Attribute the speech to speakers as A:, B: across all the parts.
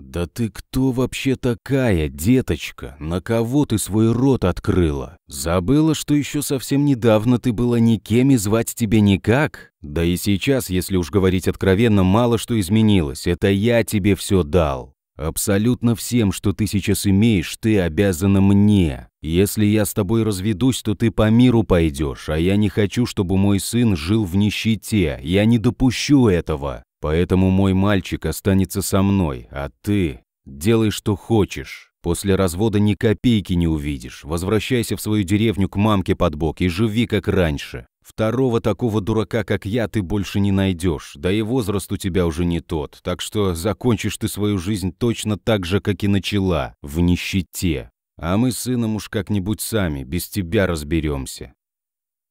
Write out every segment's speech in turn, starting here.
A: «Да ты кто вообще такая, деточка? На кого ты свой рот открыла? Забыла, что еще совсем недавно ты была никем и звать тебе никак? Да и сейчас, если уж говорить откровенно, мало что изменилось. Это я тебе все дал. Абсолютно всем, что ты сейчас имеешь, ты обязана мне. Если я с тобой разведусь, то ты по миру пойдешь, а я не хочу, чтобы мой сын жил в нищете. Я не допущу этого. Поэтому мой мальчик останется со мной, а ты делай, что хочешь. После развода ни копейки не увидишь. Возвращайся в свою деревню к мамке под бок и живи, как раньше. Второго такого дурака, как я, ты больше не найдешь. Да и возраст у тебя уже не тот. Так что закончишь ты свою жизнь точно так же, как и начала. В нищете. А мы с сыном уж как-нибудь сами, без тебя разберемся.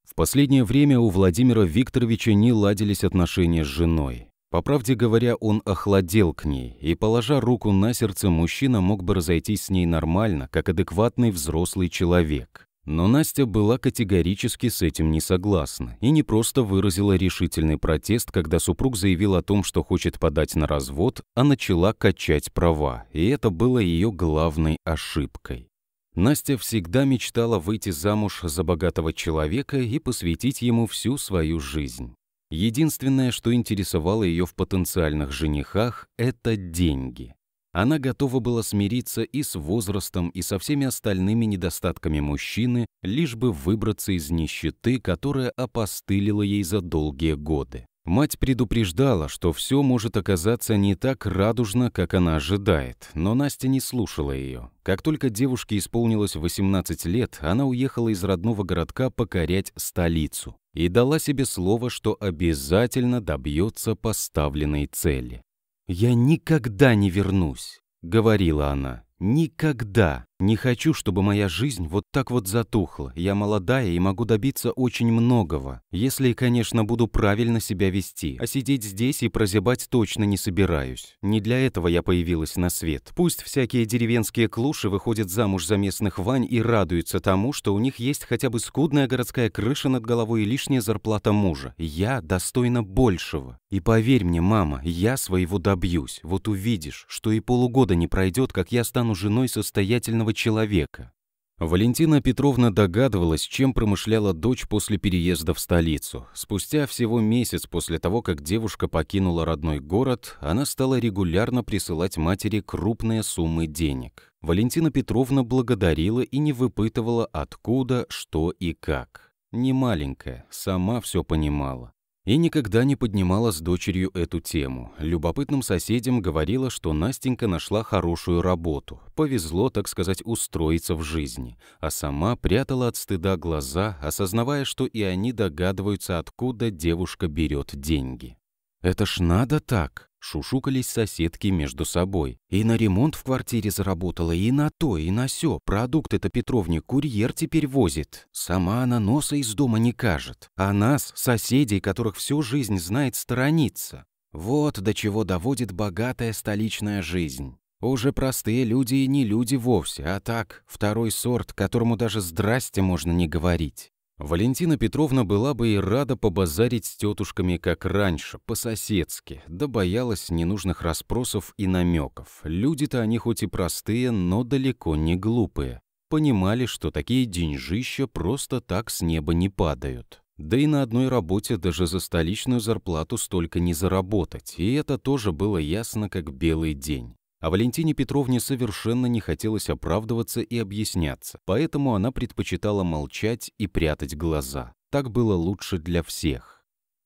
A: В последнее время у Владимира Викторовича не ладились отношения с женой. По правде говоря, он охладел к ней, и, положа руку на сердце, мужчина мог бы разойтись с ней нормально, как адекватный взрослый человек. Но Настя была категорически с этим не согласна и не просто выразила решительный протест, когда супруг заявил о том, что хочет подать на развод, а начала качать права, и это было ее главной ошибкой. Настя всегда мечтала выйти замуж за богатого человека и посвятить ему всю свою жизнь. Единственное, что интересовало ее в потенциальных женихах, это деньги. Она готова была смириться и с возрастом, и со всеми остальными недостатками мужчины, лишь бы выбраться из нищеты, которая опостылила ей за долгие годы. Мать предупреждала, что все может оказаться не так радужно, как она ожидает, но Настя не слушала ее. Как только девушке исполнилось 18 лет, она уехала из родного городка покорять столицу и дала себе слово, что обязательно добьется поставленной цели. «Я никогда не вернусь», — говорила она, — «никогда». Не хочу, чтобы моя жизнь вот так вот затухла. Я молодая и могу добиться очень многого. Если, конечно, буду правильно себя вести. А сидеть здесь и прозябать точно не собираюсь. Не для этого я появилась на свет. Пусть всякие деревенские клуши выходят замуж за местных вань и радуются тому, что у них есть хотя бы скудная городская крыша над головой и лишняя зарплата мужа. Я достойна большего. И поверь мне, мама, я своего добьюсь. Вот увидишь, что и полугода не пройдет, как я стану женой состоятельного обычного человека. Валентина Петровна догадывалась, чем промышляла дочь после переезда в столицу. Спустя всего месяц после того, как девушка покинула родной город, она стала регулярно присылать матери крупные суммы денег. Валентина Петровна благодарила и не выпытывала, откуда, что и как. Не маленькая, сама все понимала и никогда не поднимала с дочерью эту тему. Любопытным соседям говорила, что Настенька нашла хорошую работу, повезло, так сказать, устроиться в жизни, а сама прятала от стыда глаза, осознавая, что и они догадываются, откуда девушка берет деньги. «Это ж надо так!» Шушукались соседки между собой. И на ремонт в квартире заработала, и на то, и на сё. Продукты-то Петровне курьер теперь возит. Сама она носа из дома не кажет. А нас, соседей, которых всю жизнь знает, сторонится. Вот до чего доводит богатая столичная жизнь. Уже простые люди и не люди вовсе, а так, второй сорт, которому даже «здрасте» можно не говорить. Валентина Петровна была бы и рада побазарить с тетушками, как раньше, по-соседски, да боялась ненужных расспросов и намеков. Люди-то они хоть и простые, но далеко не глупые. Понимали, что такие деньжища просто так с неба не падают. Да и на одной работе даже за столичную зарплату столько не заработать, и это тоже было ясно как белый день. А Валентине Петровне совершенно не хотелось оправдываться и объясняться, поэтому она предпочитала молчать и прятать глаза. Так было лучше для всех.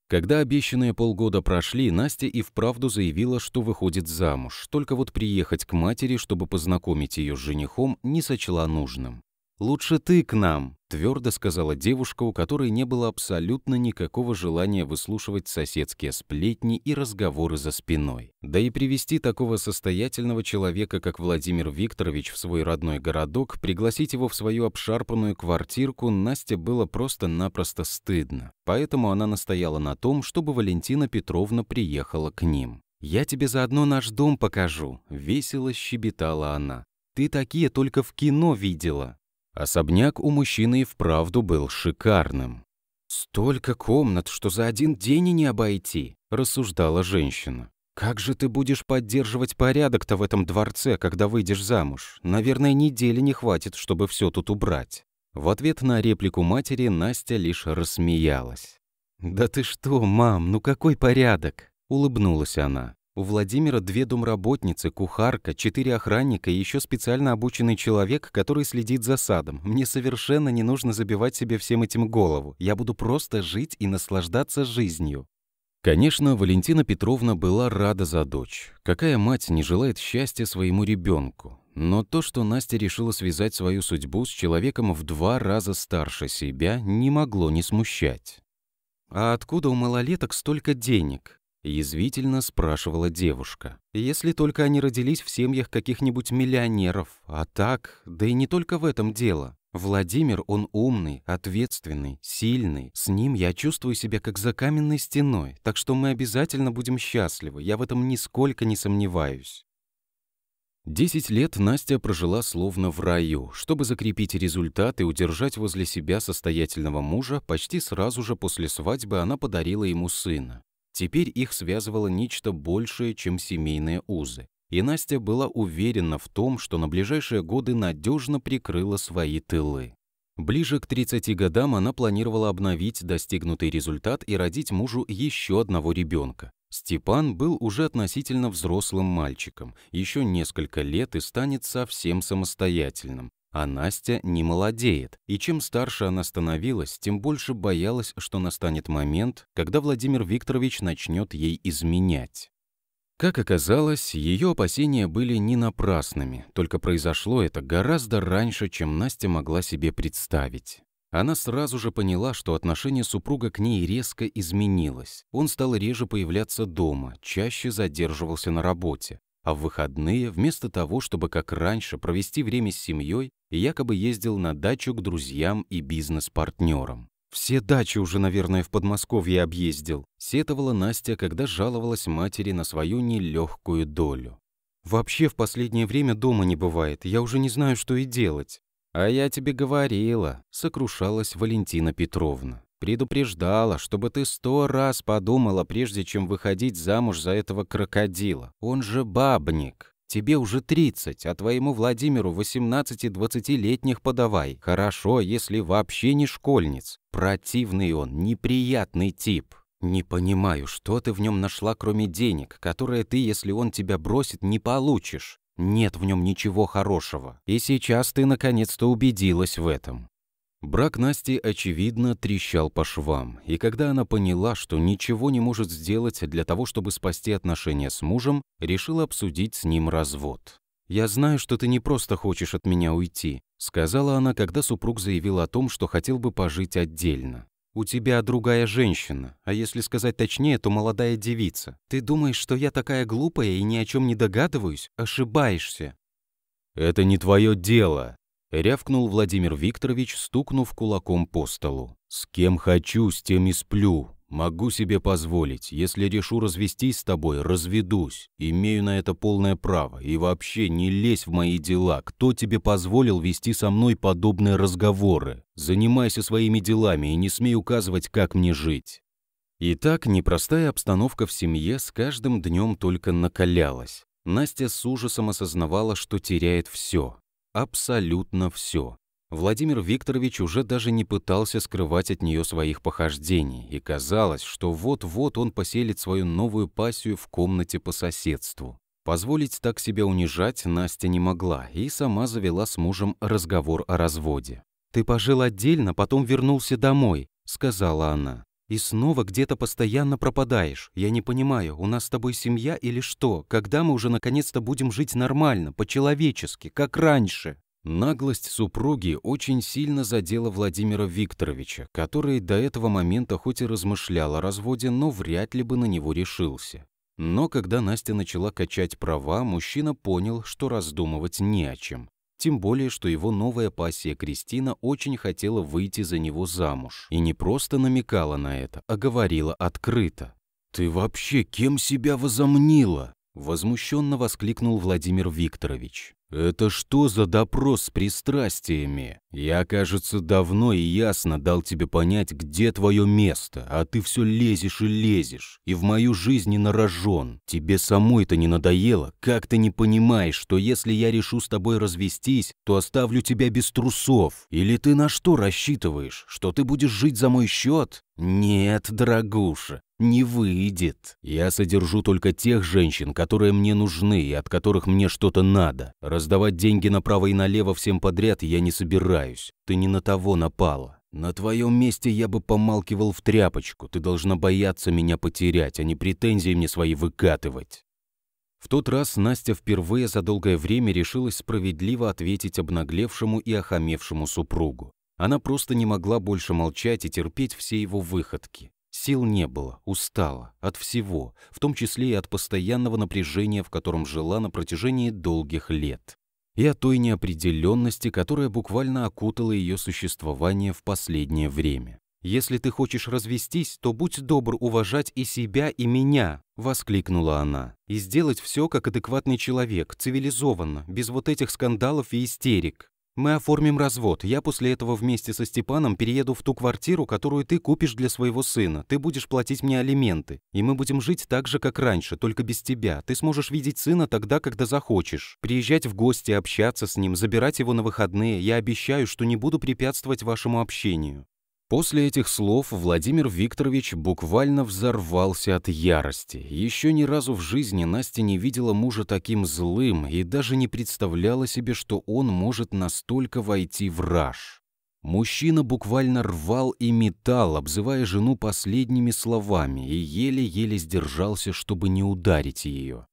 A: Когда обещанные полгода прошли, Настя и вправду заявила, что выходит замуж, только вот приехать к матери, чтобы познакомить ее с женихом, не сочла нужным. «Лучше ты к нам», — твердо сказала девушка, у которой не было абсолютно никакого желания выслушивать соседские сплетни и разговоры за спиной. Да и привести такого состоятельного человека, как Владимир Викторович, в свой родной городок, пригласить его в свою обшарпанную квартирку Насте было просто-напросто стыдно. Поэтому она настояла на том, чтобы Валентина Петровна приехала к ним. «Я тебе заодно наш дом покажу», — весело щебетала она. «Ты такие только в кино видела». Особняк у мужчины и вправду был шикарным. «Столько комнат, что за один день и не обойти», – рассуждала женщина. «Как же ты будешь поддерживать порядок-то в этом дворце, когда выйдешь замуж? Наверное, недели не хватит, чтобы все тут убрать». В ответ на реплику матери Настя лишь рассмеялась. «Да ты что, мам, ну какой порядок?» — улыбнулась она. У Владимира две домработницы, кухарка, четыре охранника и еще специально обученный человек, который следит за садом. Мне совершенно не нужно забивать себе всем этим голову. Я буду просто жить и наслаждаться жизнью. Конечно, Валентина Петровна была рада за дочь. Какая мать не желает счастья своему ребенку? Но то, что Настя решила связать свою судьбу с человеком в два раза старше себя, не могло не смущать. «А откуда у малолеток столько денег?» — язвительно спрашивала девушка. «Если только они родились в семьях каких-нибудь миллионеров, а так, да и не только в этом дело. Владимир, он умный, ответственный, сильный. С ним я чувствую себя как за каменной стеной, так что мы обязательно будем счастливы, я в этом нисколько не сомневаюсь». Десять лет Настя прожила словно в раю, чтобы закрепить результат и удержать возле себя состоятельного мужа, почти сразу же после свадьбы она подарила ему сына. Теперь их связывало нечто большее, чем семейные узы. И Настя была уверена в том, что на ближайшие годы надежно прикрыла свои тылы. Ближе к 30 годам она планировала обновить достигнутый результат и родить мужу еще одного ребенка. Степан был уже относительно взрослым мальчиком, еще несколько лет и станет совсем самостоятельным, а Настя не молодеет, и чем старше она становилась, тем больше боялась, что настанет момент, когда Владимир Викторович начнет ей изменять. Как оказалось, ее опасения были не напрасными, только произошло это гораздо раньше, чем Настя могла себе представить. Она сразу же поняла, что отношение супруга к ней резко изменилось. Он стал реже появляться дома, чаще задерживался на работе. А в выходные, вместо того, чтобы как раньше провести время с семьей, якобы ездил на дачу к друзьям и бизнес-партнерам. «Все дачи уже, наверное, в Подмосковье объездил», — сетовала Настя, когда жаловалась матери на свою нелегкую долю. «Вообще в последнее время дома не бывает, я уже не знаю, что и делать». «А я тебе говорила», — сокрушалась Валентина Петровна. Предупреждала, чтобы ты сто раз подумала, прежде чем выходить замуж за этого крокодила. Он же бабник. Тебе уже 30, а твоему Владимиру 18-20-летних подавай. Хорошо, если вообще не школьниц. Противный он, неприятный тип. Не понимаю, что ты в нем нашла, кроме денег, которые ты, если он тебя бросит, не получишь. Нет в нем ничего хорошего. И сейчас ты наконец-то убедилась в этом. Брак Насти, очевидно, трещал по швам, и когда она поняла, что ничего не может сделать для того, чтобы спасти отношения с мужем, решила обсудить с ним развод. «Я знаю, что ты не просто хочешь от меня уйти», сказала она, когда супруг заявил о том, что хотел бы пожить отдельно. «У тебя другая женщина, а если сказать точнее, то молодая девица. Ты думаешь, что я такая глупая и ни о чем не догадываюсь? Ошибаешься». «Это не твое дело», рявкнул Владимир Викторович, стукнув кулаком по столу. «С кем хочу, с тем и сплю. Могу себе позволить. Если решу развестись с тобой, разведусь. Имею на это полное право. И вообще не лезь в мои дела. Кто тебе позволил вести со мной подобные разговоры? Занимайся своими делами и не смей указывать, как мне жить». И так непростая обстановка в семье с каждым днем только накалялась. Настя с ужасом осознавала, что теряет все абсолютно все. Владимир Викторович уже даже не пытался скрывать от нее своих похождений, и казалось, что вот-вот он поселит свою новую пассию в комнате по соседству. Позволить так себя унижать Настя не могла и сама завела с мужем разговор о разводе. «Ты пожил отдельно, потом вернулся домой», — сказала она. И снова где-то постоянно пропадаешь. Я не понимаю, у нас с тобой семья или что? Когда мы уже наконец-то будем жить нормально, по-человечески, как раньше?» Наглость супруги очень сильно задела Владимира Викторовича, который до этого момента хоть и размышлял о разводе, но вряд ли бы на него решился. Но когда Настя начала качать права, мужчина понял, что раздумывать не о чем. Тем более, что его новая пассия Кристина очень хотела выйти за него замуж. И не просто намекала на это, а говорила открыто. «Ты вообще кем себя возомнила?» Возмущенно воскликнул Владимир Викторович. «Это что за допрос с пристрастиями? Я, кажется, давно и ясно дал тебе понять, где твое место, а ты все лезешь и лезешь, и в мою жизнь не нарожен. Тебе самой-то не надоело? Как ты не понимаешь, что если я решу с тобой развестись, то оставлю тебя без трусов? Или ты на что рассчитываешь? Что ты будешь жить за мой счет? Нет, дорогуша, не выйдет. Я содержу только тех женщин, которые мне нужны и от которых мне что-то надо. Раздавать деньги направо и налево всем подряд я не собираюсь. Ты не на того напала. На твоем месте я бы помалкивал в тряпочку. Ты должна бояться меня потерять, а не претензии мне свои выкатывать. В тот раз Настя впервые за долгое время решилась справедливо ответить обнаглевшему и охамевшему супругу. Она просто не могла больше молчать и терпеть все его выходки. Сил не было, устала, от всего, в том числе и от постоянного напряжения, в котором жила на протяжении долгих лет. И от той неопределенности, которая буквально окутала ее существование в последнее время. «Если ты хочешь развестись, то будь добр уважать и себя, и меня!» — воскликнула она. «И сделать все как адекватный человек, цивилизованно, без вот этих скандалов и истерик». Мы оформим развод. Я после этого вместе со Степаном перееду в ту квартиру, которую ты купишь для своего сына. Ты будешь платить мне алименты. И мы будем жить так же, как раньше, только без тебя. Ты сможешь видеть сына тогда, когда захочешь. Приезжать в гости, общаться с ним, забирать его на выходные. Я обещаю, что не буду препятствовать вашему общению. После этих слов Владимир Викторович буквально взорвался от ярости. Еще ни разу в жизни Настя не видела мужа таким злым и даже не представляла себе, что он может настолько войти в раж. Мужчина буквально рвал и метал, обзывая жену последними словами, и еле-еле сдержался, чтобы не ударить ее.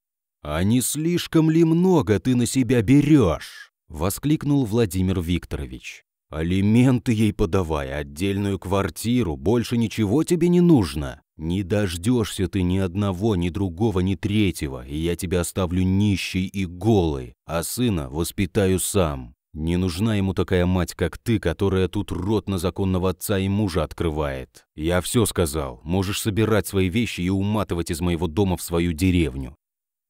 A: «А не слишком ли много ты на себя берешь?» — воскликнул Владимир Викторович. Алименты ей подавай, отдельную квартиру, больше ничего тебе не нужно. Не дождешься ты ни одного, ни другого, ни третьего, и я тебя оставлю нищей и голой, а сына воспитаю сам. Не нужна ему такая мать, как ты, которая тут рот на законного отца и мужа открывает. Я все сказал. Можешь собирать свои вещи и уматывать из моего дома в свою деревню.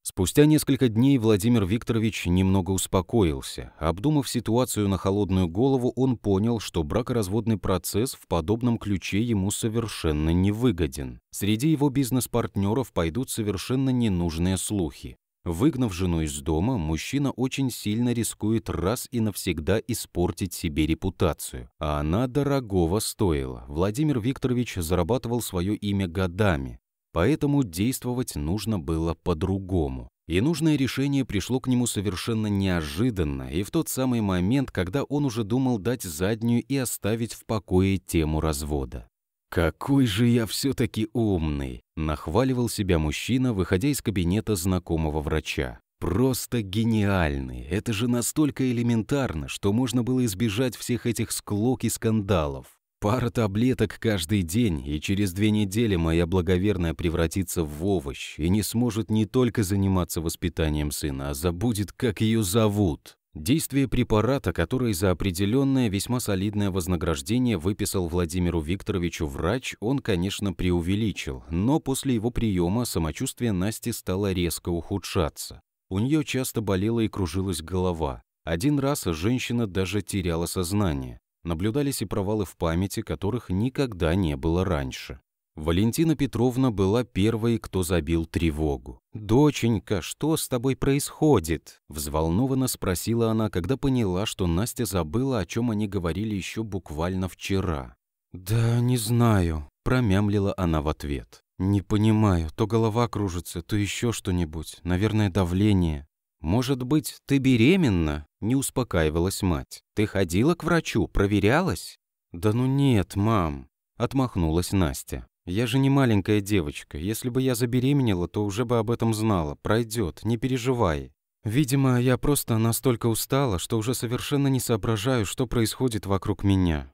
A: Спустя несколько дней Владимир Викторович немного успокоился. Обдумав ситуацию на холодную голову, он понял, что бракоразводный процесс в подобном ключе ему совершенно не выгоден. Среди его бизнес-партнеров пойдут совершенно ненужные слухи. Выгнав жену из дома, мужчина очень сильно рискует раз и навсегда испортить себе репутацию. А она дорогого стоила. Владимир Викторович зарабатывал свое имя годами. Поэтому действовать нужно было по-другому. И нужное решение пришло к нему совершенно неожиданно и в тот самый момент, когда он уже думал дать заднюю и оставить в покое тему развода. «Какой же я все-таки умный!» – нахваливал себя мужчина, выходя из кабинета знакомого врача. «Просто гениальный! Это же настолько элементарно, что можно было избежать всех этих склок и скандалов!» Пара таблеток каждый день, и через две недели моя благоверная превратится в овощ и не сможет не только заниматься воспитанием сына, а забудет, как ее зовут. Действие препарата, который за определенное весьма солидное вознаграждение выписал Владимиру Викторовичу врач, он, конечно, преувеличил, но после его приема самочувствие Насти стало резко ухудшаться. У нее часто болела и кружилась голова. Один раз женщина даже теряла сознание наблюдались и провалы в памяти, которых никогда не было раньше. Валентина Петровна была первой, кто забил тревогу. «Доченька, что с тобой происходит?» Взволнованно спросила она, когда поняла, что Настя забыла, о чем они говорили еще буквально вчера. «Да не знаю», – промямлила она в ответ. «Не понимаю, то голова кружится, то еще что-нибудь, наверное, давление». «Может быть, ты беременна?» Не успокаивалась мать. «Ты ходила к врачу, проверялась?» «Да ну нет, мам», — отмахнулась Настя. «Я же не маленькая девочка. Если бы я забеременела, то уже бы об этом знала. Пройдет, не переживай». «Видимо, я просто настолько устала, что уже совершенно не соображаю, что происходит вокруг меня».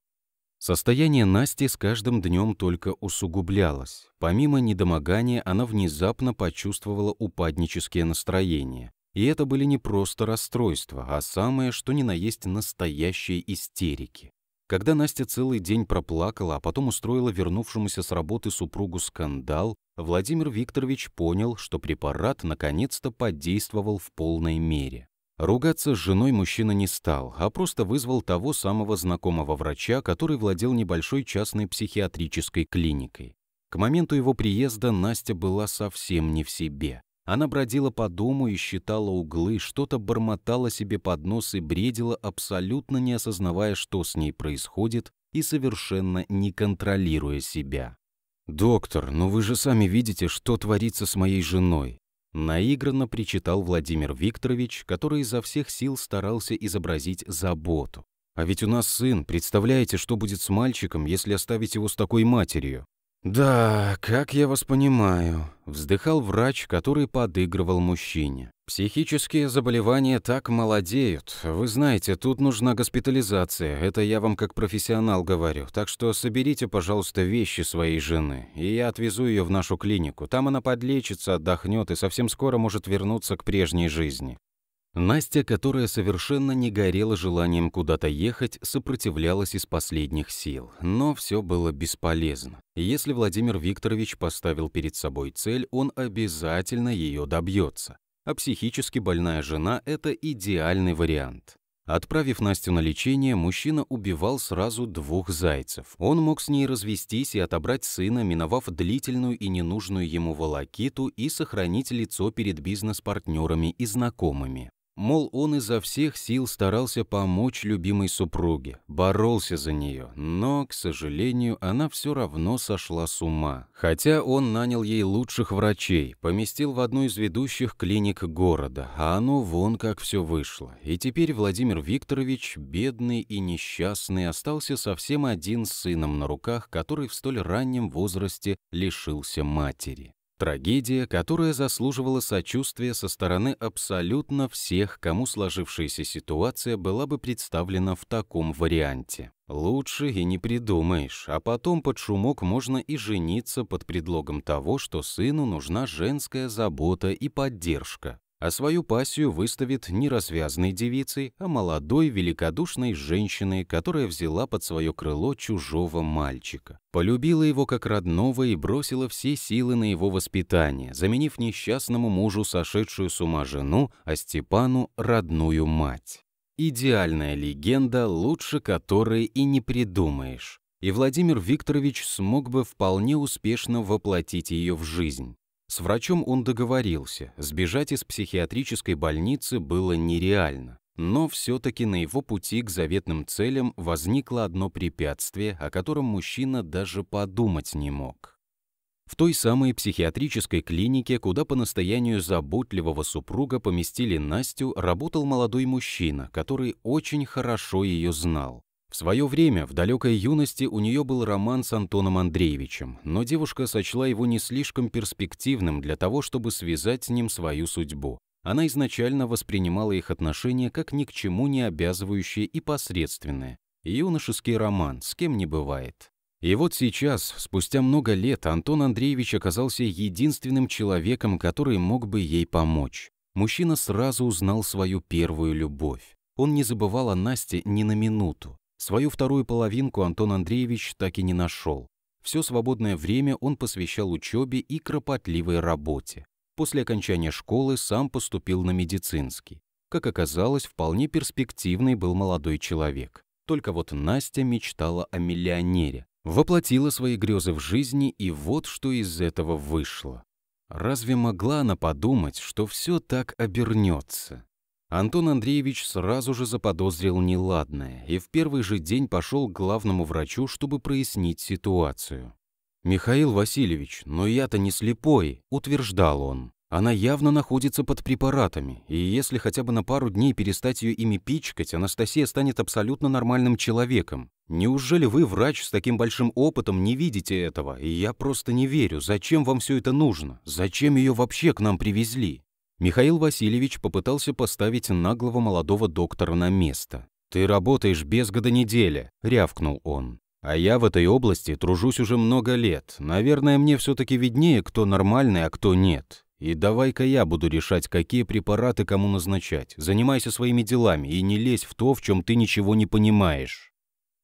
A: Состояние Насти с каждым днем только усугублялось. Помимо недомогания, она внезапно почувствовала упаднические настроения. И это были не просто расстройства, а самое, что ни на есть настоящие истерики. Когда Настя целый день проплакала, а потом устроила вернувшемуся с работы супругу скандал, Владимир Викторович понял, что препарат наконец-то подействовал в полной мере. Ругаться с женой мужчина не стал, а просто вызвал того самого знакомого врача, который владел небольшой частной психиатрической клиникой. К моменту его приезда Настя была совсем не в себе. Она бродила по дому и считала углы, что-то бормотала себе под нос и бредила, абсолютно не осознавая, что с ней происходит, и совершенно не контролируя себя. «Доктор, ну вы же сами видите, что творится с моей женой!» Наигранно причитал Владимир Викторович, который изо всех сил старался изобразить заботу. «А ведь у нас сын, представляете, что будет с мальчиком, если оставить его с такой матерью?» «Да, как я вас понимаю», — вздыхал врач, который подыгрывал мужчине. «Психические заболевания так молодеют. Вы знаете, тут нужна госпитализация. Это я вам как профессионал говорю. Так что соберите, пожалуйста, вещи своей жены, и я отвезу ее в нашу клинику. Там она подлечится, отдохнет и совсем скоро может вернуться к прежней жизни. Настя, которая совершенно не горела желанием куда-то ехать, сопротивлялась из последних сил. Но все было бесполезно. Если Владимир Викторович поставил перед собой цель, он обязательно ее добьется. А психически больная жена – это идеальный вариант. Отправив Настю на лечение, мужчина убивал сразу двух зайцев. Он мог с ней развестись и отобрать сына, миновав длительную и ненужную ему волокиту и сохранить лицо перед бизнес-партнерами и знакомыми. Мол, он изо всех сил старался помочь любимой супруге, боролся за нее, но, к сожалению, она все равно сошла с ума. Хотя он нанял ей лучших врачей, поместил в одну из ведущих клиник города, а оно вон как все вышло. И теперь Владимир Викторович, бедный и несчастный, остался совсем один с сыном на руках, который в столь раннем возрасте лишился матери. Трагедия, которая заслуживала сочувствия со стороны абсолютно всех, кому сложившаяся ситуация была бы представлена в таком варианте. Лучше и не придумаешь, а потом под шумок можно и жениться под предлогом того, что сыну нужна женская забота и поддержка а свою пассию выставит не развязной девицей, а молодой великодушной женщиной, которая взяла под свое крыло чужого мальчика. Полюбила его как родного и бросила все силы на его воспитание, заменив несчастному мужу сошедшую с ума жену, а Степану – родную мать. Идеальная легенда, лучше которой и не придумаешь. И Владимир Викторович смог бы вполне успешно воплотить ее в жизнь. С врачом он договорился, сбежать из психиатрической больницы было нереально. Но все-таки на его пути к заветным целям возникло одно препятствие, о котором мужчина даже подумать не мог. В той самой психиатрической клинике, куда по настоянию заботливого супруга поместили Настю, работал молодой мужчина, который очень хорошо ее знал. В свое время, в далекой юности, у нее был роман с Антоном Андреевичем, но девушка сочла его не слишком перспективным для того, чтобы связать с ним свою судьбу. Она изначально воспринимала их отношения как ни к чему не обязывающие и посредственные. Юношеский роман, с кем не бывает. И вот сейчас, спустя много лет, Антон Андреевич оказался единственным человеком, который мог бы ей помочь. Мужчина сразу узнал свою первую любовь. Он не забывал о Насте ни на минуту. Свою вторую половинку Антон Андреевич так и не нашел. Все свободное время он посвящал учебе и кропотливой работе. После окончания школы сам поступил на медицинский. Как оказалось, вполне перспективный был молодой человек. Только вот Настя мечтала о миллионере, воплотила свои грезы в жизни, и вот что из этого вышло. Разве могла она подумать, что все так обернется? Антон Андреевич сразу же заподозрил неладное и в первый же день пошел к главному врачу, чтобы прояснить ситуацию. «Михаил Васильевич, но я-то не слепой», – утверждал он. «Она явно находится под препаратами, и если хотя бы на пару дней перестать ее ими пичкать, Анастасия станет абсолютно нормальным человеком. Неужели вы, врач с таким большим опытом, не видите этого? И я просто не верю. Зачем вам все это нужно? Зачем ее вообще к нам привезли?» Михаил Васильевич попытался поставить наглого молодого доктора на место. «Ты работаешь без года недели», — рявкнул он. «А я в этой области тружусь уже много лет. Наверное, мне все-таки виднее, кто нормальный, а кто нет. И давай-ка я буду решать, какие препараты кому назначать. Занимайся своими делами и не лезь в то, в чем ты ничего не понимаешь».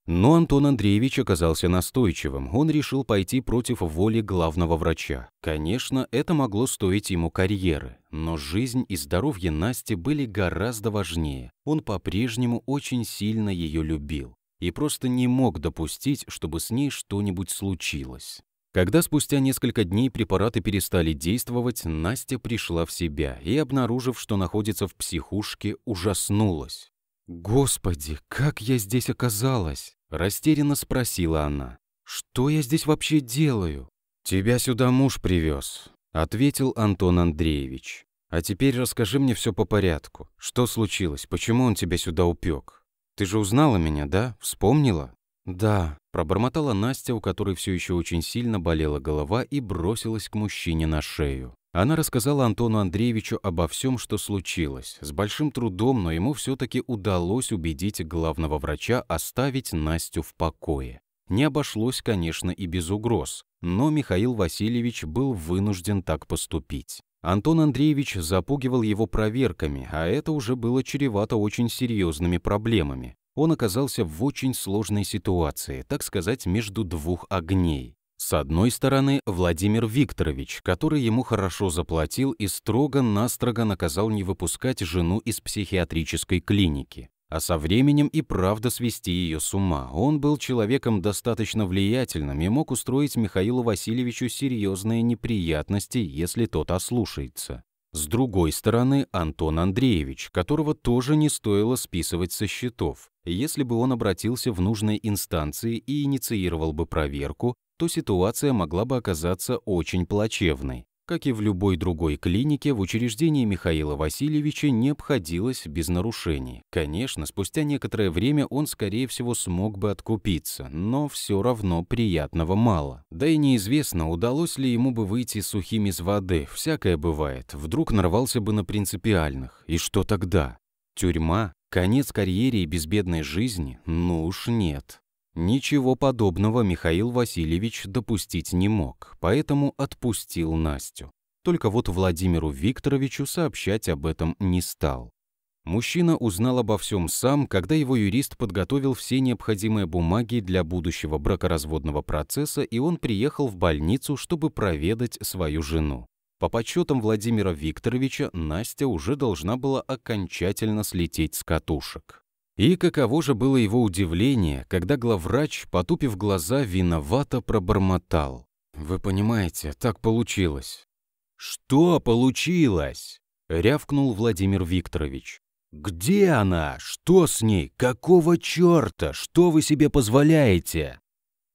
A: Но Антон Андреевич оказался настойчивым. Он решил пойти против воли главного врача. Конечно, это могло стоить ему карьеры, но жизнь и здоровье Насти были гораздо важнее. Он по-прежнему очень сильно ее любил и просто не мог допустить, чтобы с ней что-нибудь случилось. Когда спустя несколько дней препараты перестали действовать, Настя пришла в себя и, обнаружив, что находится в психушке, ужаснулась. «Господи, как я здесь оказалась?» – растерянно спросила она. «Что я здесь вообще делаю?» «Тебя сюда муж привез», – ответил Антон Андреевич. «А теперь расскажи мне все по порядку. Что случилось? Почему он тебя сюда упек? Ты же узнала меня, да? Вспомнила?» «Да», – пробормотала Настя, у которой все еще очень сильно болела голова и бросилась к мужчине на шею. Она рассказала Антону Андреевичу обо всем, что случилось, с большим трудом, но ему все-таки удалось убедить главного врача оставить Настю в покое. Не обошлось, конечно, и без угроз, но Михаил Васильевич был вынужден так поступить. Антон Андреевич запугивал его проверками, а это уже было чревато очень серьезными проблемами. Он оказался в очень сложной ситуации, так сказать, между двух огней. С одной стороны, Владимир Викторович, который ему хорошо заплатил и строго-настрого наказал не выпускать жену из психиатрической клиники. А со временем и правда свести ее с ума. Он был человеком достаточно влиятельным и мог устроить Михаилу Васильевичу серьезные неприятности, если тот ослушается. С другой стороны, Антон Андреевич, которого тоже не стоило списывать со счетов. Если бы он обратился в нужные инстанции и инициировал бы проверку, то ситуация могла бы оказаться очень плачевной. Как и в любой другой клинике, в учреждении Михаила Васильевича не обходилось без нарушений. Конечно, спустя некоторое время он, скорее всего, смог бы откупиться, но все равно приятного мало. Да и неизвестно, удалось ли ему бы выйти сухим из воды, всякое бывает, вдруг нарвался бы на принципиальных. И что тогда? Тюрьма? Конец карьере и безбедной жизни? Ну уж нет. Ничего подобного Михаил Васильевич допустить не мог, поэтому отпустил Настю. Только вот Владимиру Викторовичу сообщать об этом не стал. Мужчина узнал обо всем сам, когда его юрист подготовил все необходимые бумаги для будущего бракоразводного процесса, и он приехал в больницу, чтобы проведать свою жену. По подсчетам Владимира Викторовича, Настя уже должна была окончательно слететь с катушек. И каково же было его удивление, когда главврач, потупив глаза, виновато пробормотал. «Вы понимаете, так получилось». «Что получилось?» — рявкнул Владимир Викторович. «Где она? Что с ней? Какого черта? Что вы себе позволяете?»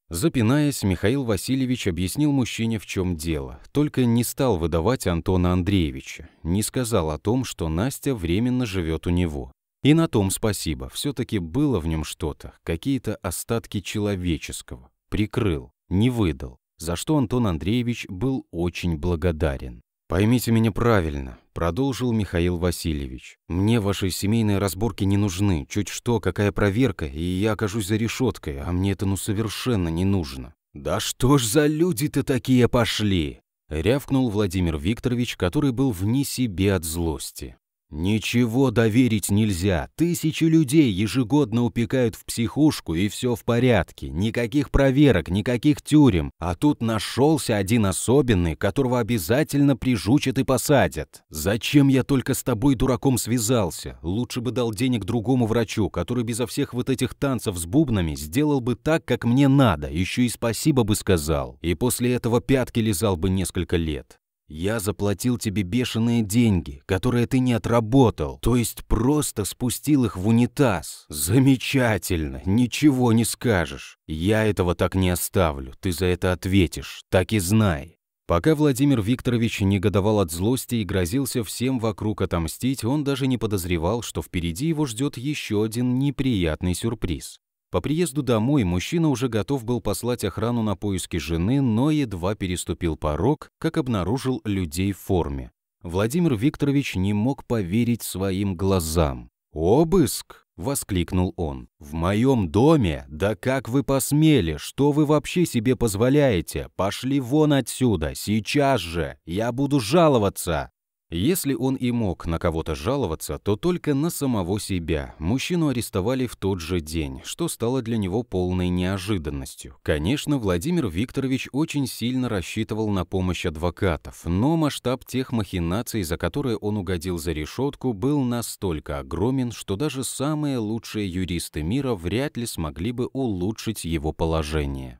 A: Запинаясь, Михаил Васильевич объяснил мужчине, в чем дело, только не стал выдавать Антона Андреевича, не сказал о том, что Настя временно живет у него. И на том спасибо, все-таки было в нем что-то, какие-то остатки человеческого. Прикрыл, не выдал, за что Антон Андреевич был очень благодарен. «Поймите меня правильно», — продолжил Михаил Васильевич. «Мне ваши семейные разборки не нужны. Чуть что, какая проверка, и я окажусь за решеткой, а мне это ну совершенно не нужно». «Да что ж за люди-то такие пошли?» — рявкнул Владимир Викторович, который был вне себе от злости. Ничего доверить нельзя. Тысячи людей ежегодно упекают в психушку, и все в порядке. Никаких проверок, никаких тюрем. А тут нашелся один особенный, которого обязательно прижучат и посадят. Зачем я только с тобой, дураком, связался? Лучше бы дал денег другому врачу, который безо всех вот этих танцев с бубнами сделал бы так, как мне надо, еще и спасибо бы сказал. И после этого пятки лизал бы несколько лет. Я заплатил тебе бешеные деньги, которые ты не отработал, то есть просто спустил их в унитаз. Замечательно, ничего не скажешь. Я этого так не оставлю, ты за это ответишь, так и знай. Пока Владимир Викторович негодовал от злости и грозился всем вокруг отомстить, он даже не подозревал, что впереди его ждет еще один неприятный сюрприз. По приезду домой мужчина уже готов был послать охрану на поиски жены, но едва переступил порог, как обнаружил людей в форме. Владимир Викторович не мог поверить своим глазам. «Обыск!» — воскликнул он. «В моем доме? Да как вы посмели? Что вы вообще себе позволяете? Пошли вон отсюда, сейчас же! Я буду жаловаться!» Если он и мог на кого-то жаловаться, то только на самого себя. Мужчину арестовали в тот же день, что стало для него полной неожиданностью. Конечно, Владимир Викторович очень сильно рассчитывал на помощь адвокатов, но масштаб тех махинаций, за которые он угодил за решетку, был настолько огромен, что даже самые лучшие юристы мира вряд ли смогли бы улучшить его положение.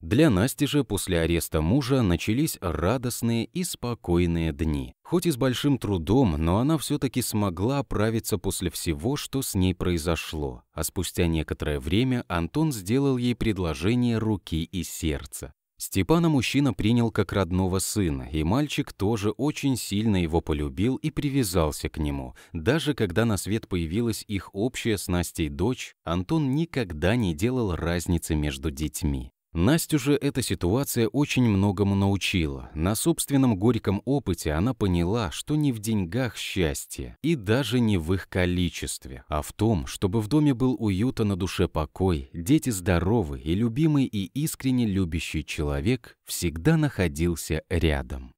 A: Для Насти же после ареста мужа начались радостные и спокойные дни. Хоть и с большим трудом, но она все-таки смогла оправиться после всего, что с ней произошло, а спустя некоторое время Антон сделал ей предложение руки и сердца. Степана мужчина принял как родного сына, и мальчик тоже очень сильно его полюбил и привязался к нему. Даже когда на свет появилась их общая с Настей дочь, Антон никогда не делал разницы между детьми. Настю же эта ситуация очень многому научила. На собственном горьком опыте она поняла, что не в деньгах счастье, и даже не в их количестве, а в том, чтобы в доме был уют, а на душе покой, дети здоровы и любимый и искренне любящий человек всегда находился рядом.